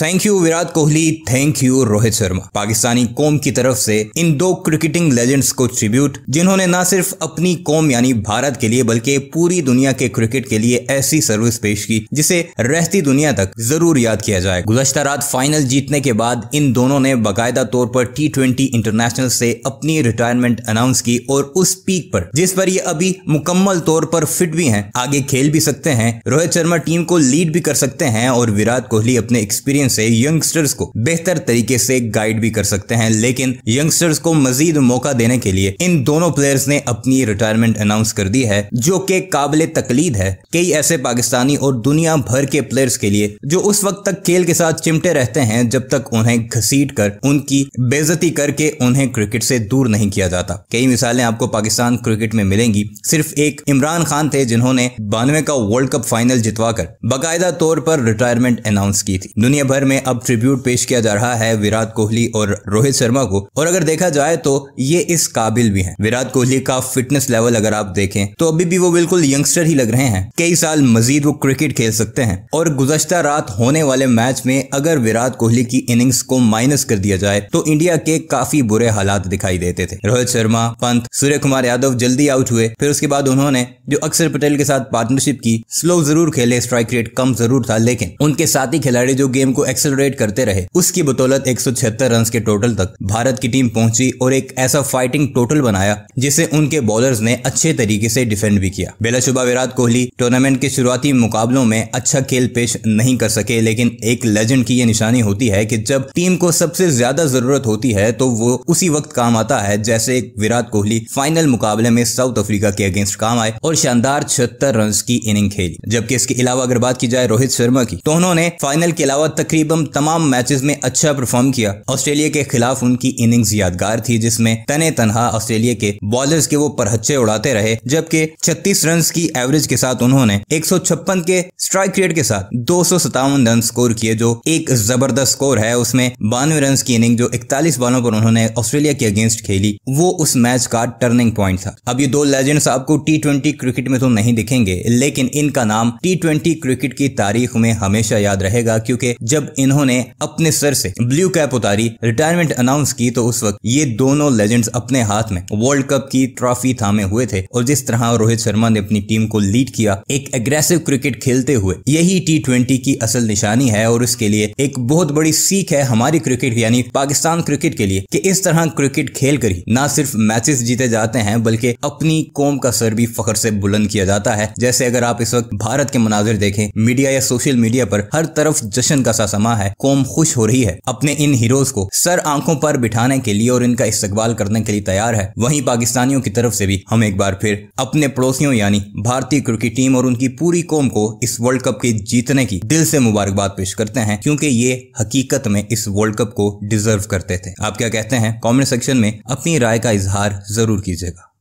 thank you Virat Kohli thank you Rohit Sharma Pakistani कौम की तरफ से इन दो क्रिकेटिंग लेजेंड्स को ट्रिब्यूट जिन्होंने न सिर्फ अपनी कौम यानी भारत के लिए बल्कि पूरी दुनिया के क्रिकेट के लिए ऐसी सर्विस पेश की जिसे रहती दुनिया तक जरूर याद किया जाए गुजश्ता रात फाइनल जीतने के बाद इन दोनों ने बाकायदा तौर पर टी ट्वेंटी इंटरनेशनल से अपनी रिटायरमेंट अनाउंस की और उस पीक पर जिस पर ये अभी मुकम्मल तौर पर फिट भी है आगे खेल भी सकते हैं रोहित शर्मा टीम को लीड भी कर सकते हैं और विराट कोहली अपने एक्सपीरियंस एक्सपीरियंस से यंगस्टर्स को बेहतर तरीके से गाइड भी कर सकते हैं लेकिन यंगस्टर्स को मजीद मौका देने के लिए इन दोनों प्लेयर्स ने अपनी रिटायरमेंट अनाउंस कर दी है जो कि काबिल तकलीद है कई ऐसे पाकिस्तानी और दुनिया भर के प्लेयर्स के लिए जो उस वक्त तक खेल के साथ चिमटे रहते हैं जब तक उन्हें घसीट कर उनकी बेजती करके उन्हें क्रिकेट से दूर नहीं किया जाता कई मिसालें आपको पाकिस्तान क्रिकेट में मिलेंगी सिर्फ एक इमरान खान थे जिन्होंने बानवे का वर्ल्ड कप फाइनल जितवाकर बाकायदा तौर पर रिटायरमेंट अनाउंस की थी दुनिया भर में अब ट्रिब्यूट पेश किया जा रहा है विराट कोहली और रोहित शर्मा को और अगर देखा जाए तो ये इस काबिल भी है विराट कोहली का फिटनेस लेवल अगर आप देखें तो अभी भी वो बिल्कुल यंगस्टर ही लग रहे हैं कई साल मजीद वो क्रिकेट खेल सकते हैं और गुजश्ता रात होने वाले मैच में अगर विराट कोहली की इनिंग्स को माइनस कर दिया जाए तो इंडिया के काफी बुरे हालात दिखाई देते थे रोहित शर्मा पंत सूर्य कुमार यादव जल्दी आउट हुए फिर उसके बाद उन्होंने जो अक्षर पटेल के साथ पार्टनरशिप की स्लो जरूर खेले स्ट्राइक रेट कम जरूर था लेकिन उनके साथी खिलाड़ी जो गेम को एक्सेलरेट करते रहे उसकी बदौलत एक रन के टोटल तक भारत की टीम पहुंची और एक ऐसा फाइटिंग टोटल बनाया जिसे उनके बॉलर्स ने अच्छे तरीके से डिफेंड भी किया बेलाशुबा विराट कोहली टूर्नामेंट के शुरुआती मुकाबलों में अच्छा खेल पेश नहीं कर सके लेकिन एक लेजेंड की यह निशानी होती है की जब टीम को सबसे ज्यादा जरूरत होती है तो वो उसी वक्त काम आता है जैसे विराट कोहली फाइनल मुकाबले में साउथ अफ्रीका के अगेंस्ट काम आए और शानदार छिहत्तर रन की इनिंग खेली जबकि इसके अलावा अगर बात की जाए रोहित शर्मा की तो उन्होंने फाइनल के अलावा तक तकरीबन तमाम मैचेस में अच्छा परफॉर्म किया ऑस्ट्रेलिया के खिलाफ उनकी इनिंग्स यादगार थी जिसमें तने तनहा ऑस्ट्रेलिया के बॉलर्स के वो परहच्चे उड़ाते रहे जबकि छत्तीस रन की एवरेज के साथ उन्होंने एक के स्ट्राइक रेट के साथ दो रन स्कोर किए जो एक जबरदस्त स्कोर है उसमें बानवे रन की इनिंग जो इकतालीस बॉलों पर उन्होंने ऑस्ट्रेलिया के अगेंस्ट खेली वो उस मैच का टर्निंग पॉइंट था अब ये दो लेजेंड्स आपको टी ट्वेंटी क्रिकेट में तो नहीं दिखेंगे लेकिन इनका नाम टी ट्वेंटी क्रिकेट की तारीख में हमेशा याद रहेगा क्योंकि जब जब इन्होंने अपने सर से ब्लू कैप उतारी रिटायरमेंट अनाउंस की तो उस वक्त ये दोनों लेजेंड्स अपने हाथ में वर्ल्ड कप की ट्रॉफी थामे हुए थे और जिस तरह रोहित शर्मा ने अपनी टीम को लीड किया एक एग्रेसिव क्रिकेट खेलते हुए यही टी की असल निशानी है और इसके लिए एक बहुत बड़ी सीख है हमारी क्रिकेट यानी पाकिस्तान क्रिकेट के लिए कि इस तरह क्रिकेट खेल कर ही ना सिर्फ मैचेस जीते जाते हैं बल्कि अपनी कौम का सर भी फखर से बुलंद किया जाता है जैसे अगर आप इस वक्त भारत के मनाजिर देखें मीडिया या सोशल मीडिया पर हर तरफ जश्न का सा समा है कौम खुश हो रही है अपने इन हीरोज को सर आंखों पर बिठाने के लिए और इनका इस्तकबाल करने के लिए तैयार है वही पाकिस्तानियों की तरफ से भी हम एक बार फिर अपने पड़ोसियों यानी भारतीय क्रिकेट टीम और उनकी पूरी कौम को इस वर्ल्ड कप के जीतने की दिल से मुबारकबाद पेश करते हैं क्योंकि ये हकीकत में इस वर्ल्ड कप को डिजर्व करते थे आप क्या कहते हैं कॉमेंट सेक्शन में अपनी राय का इजहार जरूर कीजिएगा